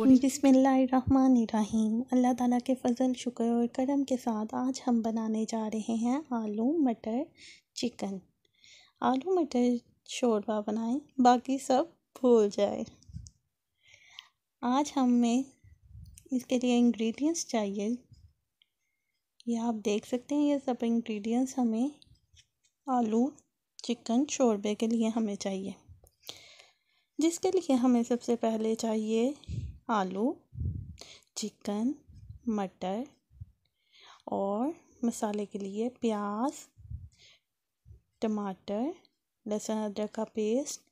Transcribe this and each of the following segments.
बिसमीम अल्लाह ताला के फजल शुक्र और करम के साथ आज हम बनाने जा रहे हैं आलू मटर चिकन आलू मटर शोरबा बनाएं बाकी सब भूल जाए आज हमें इसके लिए इंग्रेडिएंट्स चाहिए ये आप देख सकते हैं ये सब इंग्रेडिएंट्स हमें आलू चिकन शोरबे के लिए हमें चाहिए जिसके लिए हमें सबसे पहले चाहिए आलू चिकन मटर और मसाले के लिए प्याज टमाटर लहसुन अदरक का पेस्ट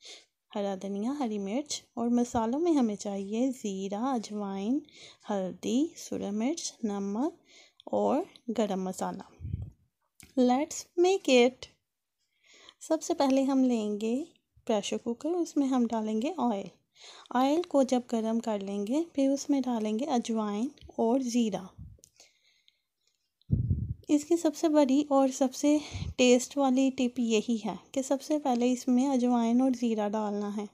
हरा धनिया हरी मिर्च और मसालों में हमें चाहिए ज़ीरा अजवाइन हल्दी सूरा मिर्च नमक और गरम मसाला लेट्स मेक इट सबसे पहले हम लेंगे प्रेशर कुकर उसमें हम डालेंगे ऑयल ऑयल को जब गर्म कर लेंगे फिर उसमें डालेंगे अजवाइन और ज़ीरा इसकी सबसे बड़ी और सबसे टेस्ट वाली टिप यही है कि सबसे पहले इसमें अजवाइन और ज़ीरा डालना है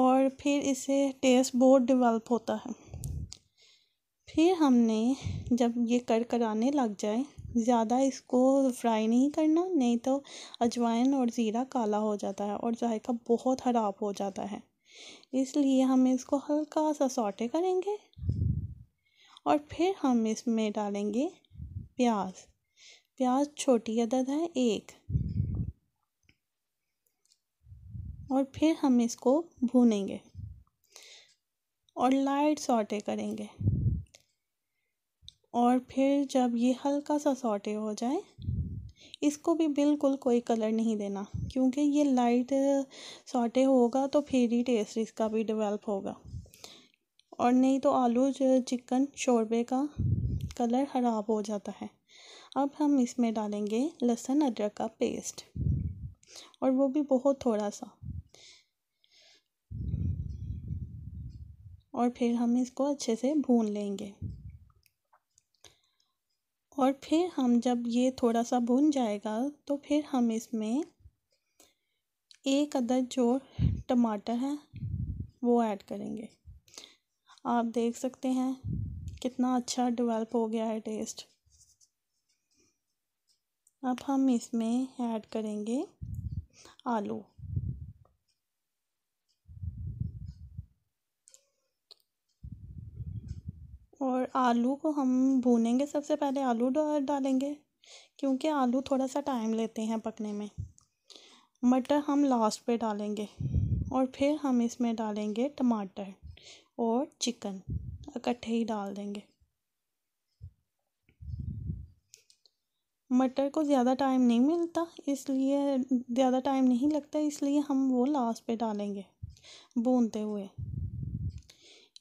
और फिर इसे टेस्ट बहुत डेवलप होता है फिर हमने जब ये कर कराने लग जाए ज़्यादा इसको फ्राई नहीं करना नहीं तो अजवाइन और ज़ीरा काला हो जाता है और जायका बहुत ख़राब हो जाता है इसलिए हम इसको हल्का सा सॉटे करेंगे और फिर हम इसमें डालेंगे प्याज प्याज छोटी अदद है एक और फिर हम इसको भूनेंगे और लाइट सॉटे करेंगे और फिर जब ये हल्का सा सॉटे हो जाए इसको भी बिल्कुल कोई कलर नहीं देना क्योंकि ये लाइट सॉटे होगा तो फिर ही टेस्ट इसका भी डेवलप होगा और नहीं तो आलू चिकन शोरबे का कलर ख़राब हो जाता है अब हम इसमें डालेंगे लहसुन अदरक का पेस्ट और वो भी बहुत थोड़ा सा और फिर हम इसको अच्छे से भून लेंगे और फिर हम जब ये थोड़ा सा भुन जाएगा तो फिर हम इसमें एक अदर जो टमाटर है वो ऐड करेंगे आप देख सकते हैं कितना अच्छा डेवलप हो गया है टेस्ट अब हम इसमें ऐड करेंगे आलू और आलू को हम भूनेंगे सबसे पहले आलू डालेंगे क्योंकि आलू थोड़ा सा टाइम लेते हैं पकने में मटर हम लास्ट पे डालेंगे और फिर हम इसमें डालेंगे टमाटर और चिकन इकट्ठे ही डाल देंगे मटर को ज़्यादा टाइम नहीं मिलता इसलिए ज़्यादा टाइम नहीं लगता इसलिए हम वो लास्ट पे डालेंगे भूनते हुए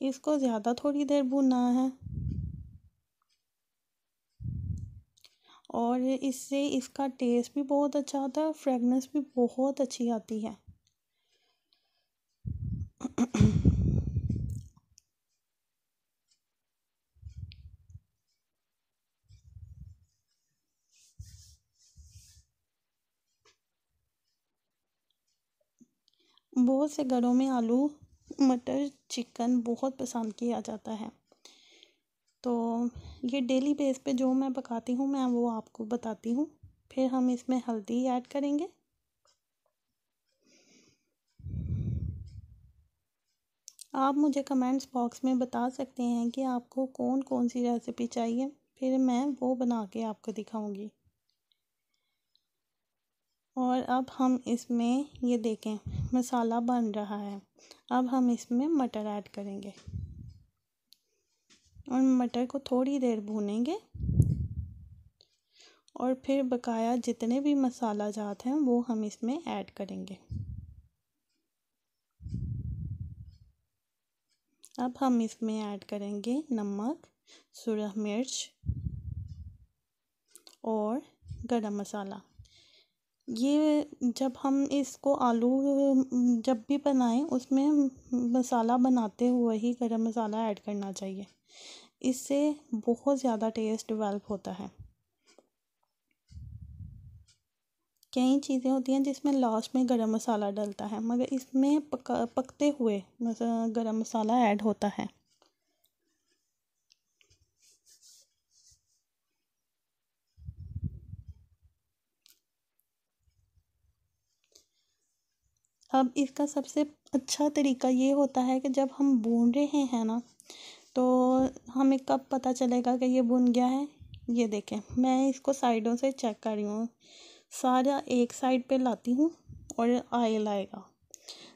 इसको ज़्यादा थोड़ी देर भुनना है और इससे इसका टेस्ट भी बहुत अच्छा आता है और फ्रेगनेंस भी बहुत अच्छी आती है बहुत से घरों में आलू मटर चिकन बहुत पसंद किया जाता है तो ये डेली बेस पे जो मैं पकाती हूँ मैं वो आपको बताती हूँ फिर हम इसमें हल्दी ऐड करेंगे आप मुझे कमेंट्स बॉक्स में बता सकते हैं कि आपको कौन कौन सी रेसिपी चाहिए फिर मैं वो बना के आपको दिखाऊंगी और अब हम इसमें ये देखें मसाला बन रहा है अब हम इसमें मटर ऐड करेंगे और मटर को थोड़ी देर भूनेंगे और फिर बकाया जितने भी मसाला जात हैं वो हम इसमें ऐड करेंगे अब हम इसमें ऐड करेंगे नमक सुरह मिर्च और गरम मसाला ये जब हम इसको आलू जब भी बनाएं उसमें मसाला बनाते हुए ही गरम मसाला ऐड करना चाहिए इससे बहुत ज़्यादा टेस्ट डिवेल्प होता है कई चीज़ें होती हैं जिसमें लास्ट में गरम मसाला डलता है मगर इसमें पक पकते हुए गरम मसाला ऐड होता है अब इसका सबसे अच्छा तरीका ये होता है कि जब हम बुन रहे हैं ना तो हमें कब पता चलेगा कि ये बुन गया है ये देखें मैं इसको साइडों से चेक कर रही हूँ सारा एक साइड पे लाती हूँ और आयल आएगा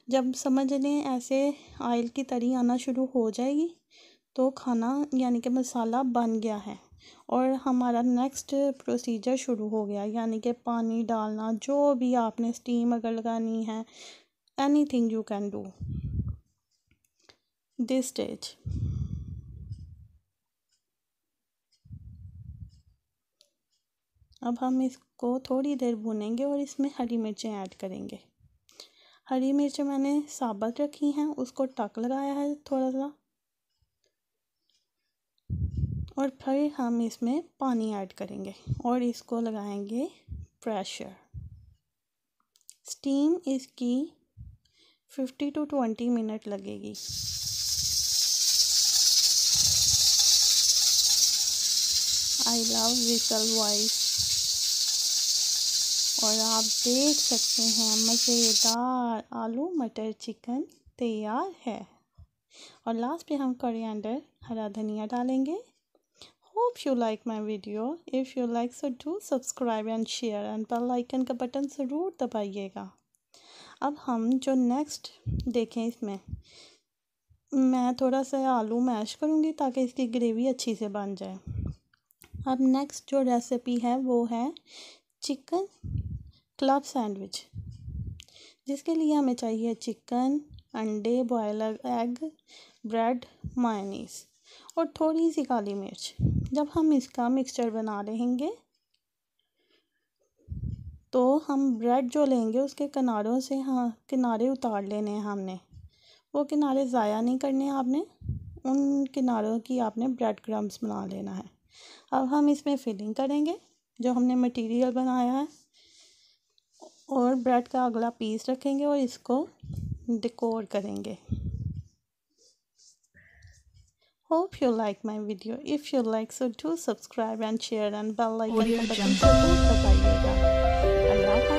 जब समझ लें ऐसे आयल की तरी आना शुरू हो जाएगी तो खाना यानी कि मसाला बन गया है और हमारा नेक्स्ट प्रोसीजर शुरू हो गया यानी कि पानी डालना जो भी आपने स्टीम अगर लगानी है anything you can do this stage अब हम इसको थोड़ी देर भूनेंगे और इसमें हरी मिर्चें ऐड करेंगे हरी मिर्च मैंने साबत रखी हैं उसको टक लगाया है थोड़ा सा और फिर हम इसमें पानी ऐड करेंगे और इसको लगाएंगे प्रेशर स्टीम इसकी फिफ्टी टू ट्वेंटी मिनट लगेगी आई लव विसल वाइस और आप देख सकते हैं मज़ेदार आलू मटर चिकन तैयार है और लास्ट पे हम कोरिएंडर हरा धनिया डालेंगे hope you like my video if you like so do subscribe and share and bell icon का बटन ज़रूर दबाइएगा अब हम जो नेक्स्ट देखें इसमें मैं थोड़ा सा आलू मैश करूँगी ताकि इसकी ग्रेवी अच्छी से बन जाए अब नेक्स्ट जो रेसिपी है वो है चिकन क्लब सैंडविच जिसके लिए हमें चाहिए चिकन अंडे बॉयल एग ब्रेड मायनीस और थोड़ी सी काली मिर्च जब हम इसका मिक्सचर बना लेंगे तो हम ब्रेड जो लेंगे उसके किनारों से हाँ किनारे उतार लेने हैं हमने वो किनारे ज़ाया नहीं करने आपने उन किनारों की आपने ब्रेड क्रम्स बना लेना है अब हम इसमें फिलिंग करेंगे जो हमने मटेरियल बनाया है और ब्रेड का अगला पीस रखेंगे और इसको डेकोर करेंगे Hope you like my video. If you like, so do subscribe and share and bell like. button for